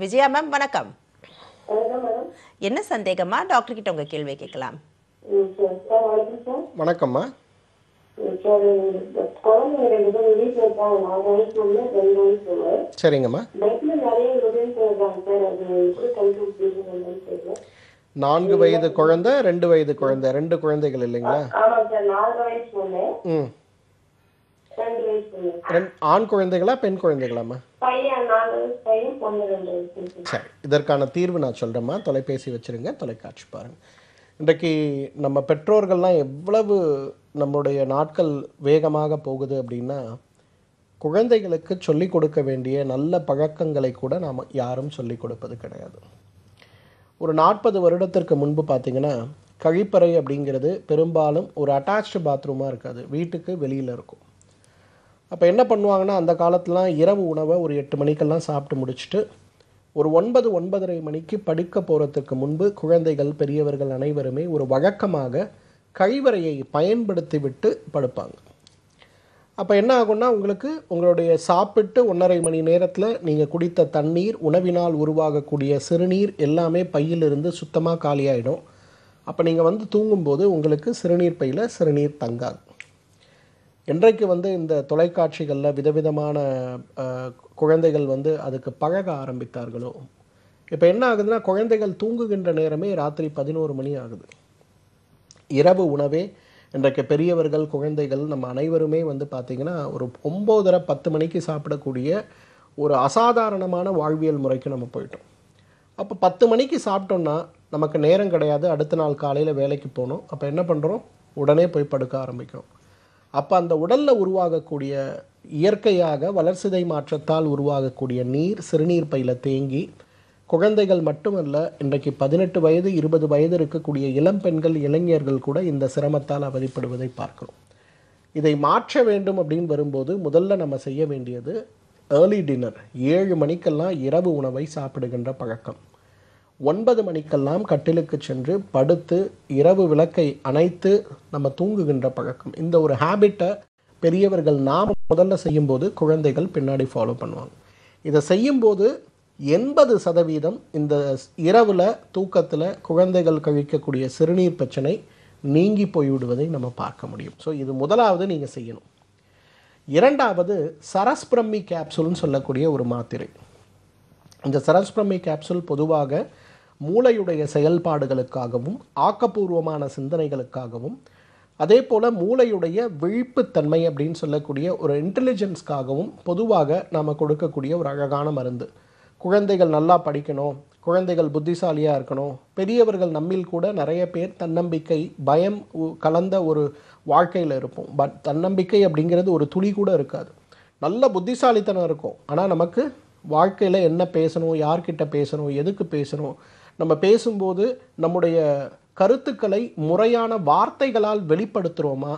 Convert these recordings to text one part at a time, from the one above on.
Vijaya ma'am வணக்கம் என்ன சந்தேகமா டாக்டர் கிட்ட உங்க கேள்வி கேட்கலாம் வணக்கம்மா சரிங்கம்மா நான்கு வயது குழந்தை ரெண்டு வயது குழந்தை ரெண்டு குழந்தைகள் இல்லைங்களா ம் ஆண் குழந்தைகளா பெண் குழந்தைகளாமா சரி இதற்கான தீர்வு நான் சொல்கிறேம்மா தொலைபேசி வச்சிருங்க தொலைக்காட்சி பாருங்கள் இன்றைக்கு நம்ம பெற்றோர்கள்லாம் எவ்வளவு நம்மளுடைய நாட்கள் வேகமாக போகுது அப்படின்னா குழந்தைகளுக்கு சொல்லிக் கொடுக்க வேண்டிய நல்ல பழக்கங்களை கூட நாம் யாரும் சொல்லிக் கொடுப்பது கிடையாது ஒரு நாற்பது வருடத்திற்கு முன்பு பார்த்தீங்கன்னா கழிப்பறை அப்படிங்கிறது பெரும்பாலும் ஒரு அட்டாச்சு பாத்ரூமாக இருக்காது வீட்டுக்கு வெளியில் இருக்கும் அப்போ என்ன பண்ணுவாங்கன்னா அந்த காலத்துலாம் இரவு உணவை ஒரு எட்டு மணிக்கெல்லாம் சாப்பிட்டு முடிச்சுட்டு ஒரு ஒன்பது ஒன்பதரை மணிக்கு படுக்க போகிறதுக்கு முன்பு குழந்தைகள் பெரியவர்கள் அனைவருமே ஒரு வழக்கமாக கழிவறையை பயன்படுத்தி விட்டு படுப்பாங்க அப்போ என்ன ஆகும்னா உங்களுக்கு உங்களுடைய சாப்பிட்டு ஒன்றரை மணி நேரத்தில் நீங்கள் குடித்த தண்ணீர் உணவினால் உருவாகக்கூடிய சிறுநீர் எல்லாமே பையிலிருந்து சுத்தமாக காலியாயிடும் அப்போ நீங்கள் வந்து தூங்கும்போது உங்களுக்கு சிறுநீர் பையில் சிறுநீர் தங்காது இன்றைக்கு வந்து இந்த தொலைக்காட்சிகளில் விதவிதமான குழந்தைகள் வந்து அதுக்கு பழக ஆரம்பித்தார்களோ இப்போ என்ன ஆகுதுன்னா குழந்தைகள் தூங்குகின்ற நேரமே ராத்திரி பதினோரு மணி ஆகுது இரவு உணவே இன்றைக்கு பெரியவர்கள் குழந்தைகள் நம்ம அனைவருமே வந்து பார்த்திங்கன்னா ஒரு ஒம்போதரை பத்து மணிக்கு சாப்பிடக்கூடிய ஒரு அசாதாரணமான வாழ்வியல் முறைக்கு நம்ம போயிட்டோம் அப்போ பத்து மணிக்கு சாப்பிட்டோன்னா நமக்கு நேரம் கிடையாது அடுத்த நாள் காலையில் வேலைக்கு போகணும் அப்போ என்ன பண்ணுறோம் உடனே போய் படுக்க ஆரம்பிக்கிறோம் அப்போ அந்த உடலில் உருவாகக்கூடிய இயற்கையாக வளர்சிதை மாற்றத்தால் உருவாகக்கூடிய நீர் சிறுநீர் பையில் தேங்கி குழந்தைகள் மட்டுமல்ல இன்றைக்கு பதினெட்டு வயது இருபது வயது இருக்கக்கூடிய இளம் பெண்கள் இளைஞர்கள் கூட இந்த சிரமத்தால் அவதிப்படுவதை பார்க்கிறோம் இதை மாற்ற வேண்டும் அப்படின்னு வரும்போது முதல்ல நம்ம செய்ய வேண்டியது ஏர்லி டின்னர் ஏழு மணிக்கெல்லாம் இரவு உணவை சாப்பிடுகின்ற பழக்கம் ஒன்பது மணிக்கெல்லாம் கட்டிலுக்கு சென்று படுத்து இரவு விளக்கை அணைத்து நம்ம தூங்குகின்ற பழக்கம் இந்த ஒரு ஹேபிட்டை பெரியவர்கள் நாம் முதல்ல செய்யும்போது குழந்தைகள் பின்னாடி ஃபாலோ பண்ணுவாங்க இதை செய்யும்போது எண்பது சதவீதம் இந்த இரவில் தூக்கத்தில் குழந்தைகள் கழிக்கக்கூடிய சிறுநீர் பிரச்சனை நீங்கி போய்விடுவதை நம்ம பார்க்க முடியும் ஸோ இது முதலாவது நீங்கள் செய்யணும் இரண்டாவது பிரம்மி கேப்சூல்னு சொல்லக்கூடிய ஒரு மாத்திரை இந்த பிரம்மி கேப்சூல் பொதுவாக மூளையுடைய செயல்பாடுகளுக்காகவும் ஆக்கப்பூர்வமான சிந்தனைகளுக்காகவும் அதே போல் மூளையுடைய விழிப்புத்தன்மை அப்படின்னு சொல்லக்கூடிய ஒரு இன்டெலிஜென்ஸ்க்காகவும் பொதுவாக நாம் கொடுக்கக்கூடிய ஒரு அழகான மருந்து குழந்தைகள் நல்லா படிக்கணும் குழந்தைகள் புத்திசாலியாக இருக்கணும் பெரியவர்கள் நம்மில் கூட நிறைய பேர் தன்னம்பிக்கை பயம் கலந்த ஒரு வாழ்க்கையில் இருப்போம் பட் தன்னம்பிக்கை அப்படிங்கிறது ஒரு துளி கூட இருக்காது நல்ல புத்திசாலித்தனம் இருக்கும் ஆனால் நமக்கு வாழ்க்கையில் என்ன பேசணும் யார்கிட்ட பேசணும் எதுக்கு பேசணும் நம்ம பேசும்போது நம்முடைய கருத்துக்களை முறையான வார்த்தைகளால் வெளிப்படுத்துகிறோமா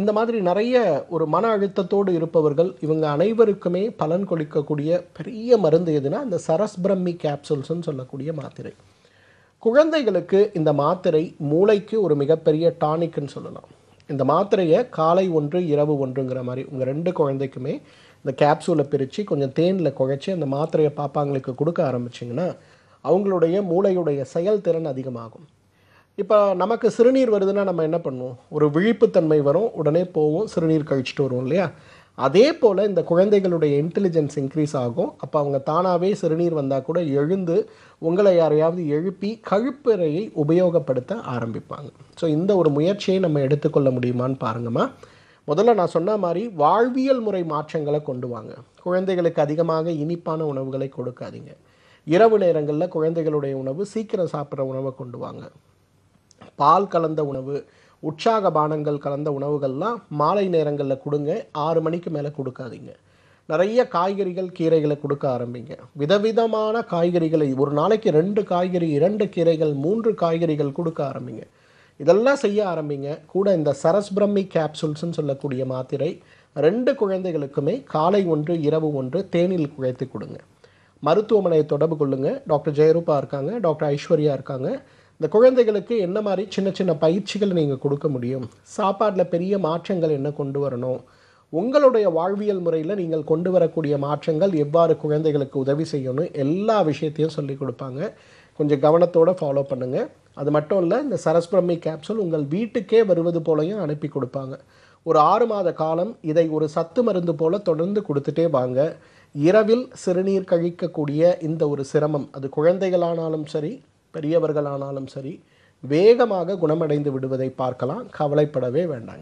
இந்த மாதிரி நிறைய ஒரு மன அழுத்தத்தோடு இருப்பவர்கள் இவங்க அனைவருக்குமே பலன் கொளிக்கக்கூடிய பெரிய மருந்து எதுனா இந்த சரஸ் பிரம்மி கேப்சூல்ஸ்ன்னு சொல்லக்கூடிய மாத்திரை குழந்தைகளுக்கு இந்த மாத்திரை மூளைக்கு ஒரு மிகப்பெரிய டானிக்குன்னு சொல்லலாம் இந்த மாத்திரையை காலை ஒன்று இரவு ஒன்றுங்கிற மாதிரி உங்கள் ரெண்டு குழந்தைக்குமே இந்த கேப்சூலை பிரித்து கொஞ்சம் தேனில் குழைச்சி அந்த மாத்திரையை பாப்பாங்களுக்கு கொடுக்க ஆரம்பிச்சிங்கன்னா அவங்களுடைய மூளையுடைய செயல்திறன் அதிகமாகும் இப்போ நமக்கு சிறுநீர் வருதுன்னா நம்ம என்ன பண்ணுவோம் ஒரு விழிப்புத்தன்மை வரும் உடனே போவோம் சிறுநீர் கழிச்சுட்டு வருவோம் இல்லையா அதே போல் இந்த குழந்தைகளுடைய இன்டெலிஜென்ஸ் இன்க்ரீஸ் ஆகும் அப்போ அவங்க தானாகவே சிறுநீர் வந்தால் கூட எழுந்து உங்களை யாரையாவது எழுப்பி கழுப்பறையை உபயோகப்படுத்த ஆரம்பிப்பாங்க ஸோ இந்த ஒரு முயற்சியை நம்ம எடுத்துக்கொள்ள முடியுமான்னு பாருங்கம்மா முதல்ல நான் சொன்ன மாதிரி வாழ்வியல் முறை மாற்றங்களை கொண்டு வாங்க குழந்தைகளுக்கு அதிகமாக இனிப்பான உணவுகளை கொடுக்காதீங்க இரவு நேரங்களில் குழந்தைகளுடைய உணவு சீக்கிரம் சாப்பிட்ற உணவை கொண்டு வாங்க பால் கலந்த உணவு உற்சாக பானங்கள் கலந்த உணவுகள்லாம் மாலை நேரங்களில் கொடுங்க ஆறு மணிக்கு மேலே கொடுக்காதீங்க நிறைய காய்கறிகள் கீரைகளை கொடுக்க ஆரம்பிங்க விதவிதமான காய்கறிகளை ஒரு நாளைக்கு ரெண்டு காய்கறி இரண்டு கீரைகள் மூன்று காய்கறிகள் கொடுக்க ஆரம்பிங்க இதெல்லாம் செய்ய ஆரம்பிங்க கூட இந்த பிரம்மி கேப்சூல்ஸ்ன்னு சொல்லக்கூடிய மாத்திரை ரெண்டு குழந்தைகளுக்குமே காலை ஒன்று இரவு ஒன்று தேனில் குழைத்து கொடுங்க மருத்துவமனையை தொடர்பு கொள்ளுங்கள் டாக்டர் ஜெயரூபா இருக்காங்க டாக்டர் ஐஸ்வர்யா இருக்காங்க இந்த குழந்தைகளுக்கு என்ன மாதிரி சின்ன சின்ன பயிற்சிகள் நீங்கள் கொடுக்க முடியும் சாப்பாட்டில் பெரிய மாற்றங்கள் என்ன கொண்டு வரணும் உங்களுடைய வாழ்வியல் முறையில் நீங்கள் கொண்டு வரக்கூடிய மாற்றங்கள் எவ்வாறு குழந்தைகளுக்கு உதவி செய்யணும் எல்லா விஷயத்தையும் சொல்லிக் கொடுப்பாங்க கொஞ்சம் கவனத்தோடு ஃபாலோ பண்ணுங்கள் அது மட்டும் இல்லை இந்த சரஸ்பிரமி கேப்சூல் உங்கள் வீட்டுக்கே வருவது போலையும் அனுப்பி கொடுப்பாங்க ஒரு ஆறு மாத காலம் இதை ஒரு சத்து மருந்து போல் தொடர்ந்து கொடுத்துட்டே வாங்க இரவில் சிறுநீர் கழிக்கக்கூடிய இந்த ஒரு சிரமம் அது குழந்தைகளானாலும் சரி பெரியவர்களானாலும் சரி வேகமாக குணமடைந்து விடுவதை பார்க்கலாம் கவலைப்படவே வேண்டாங்க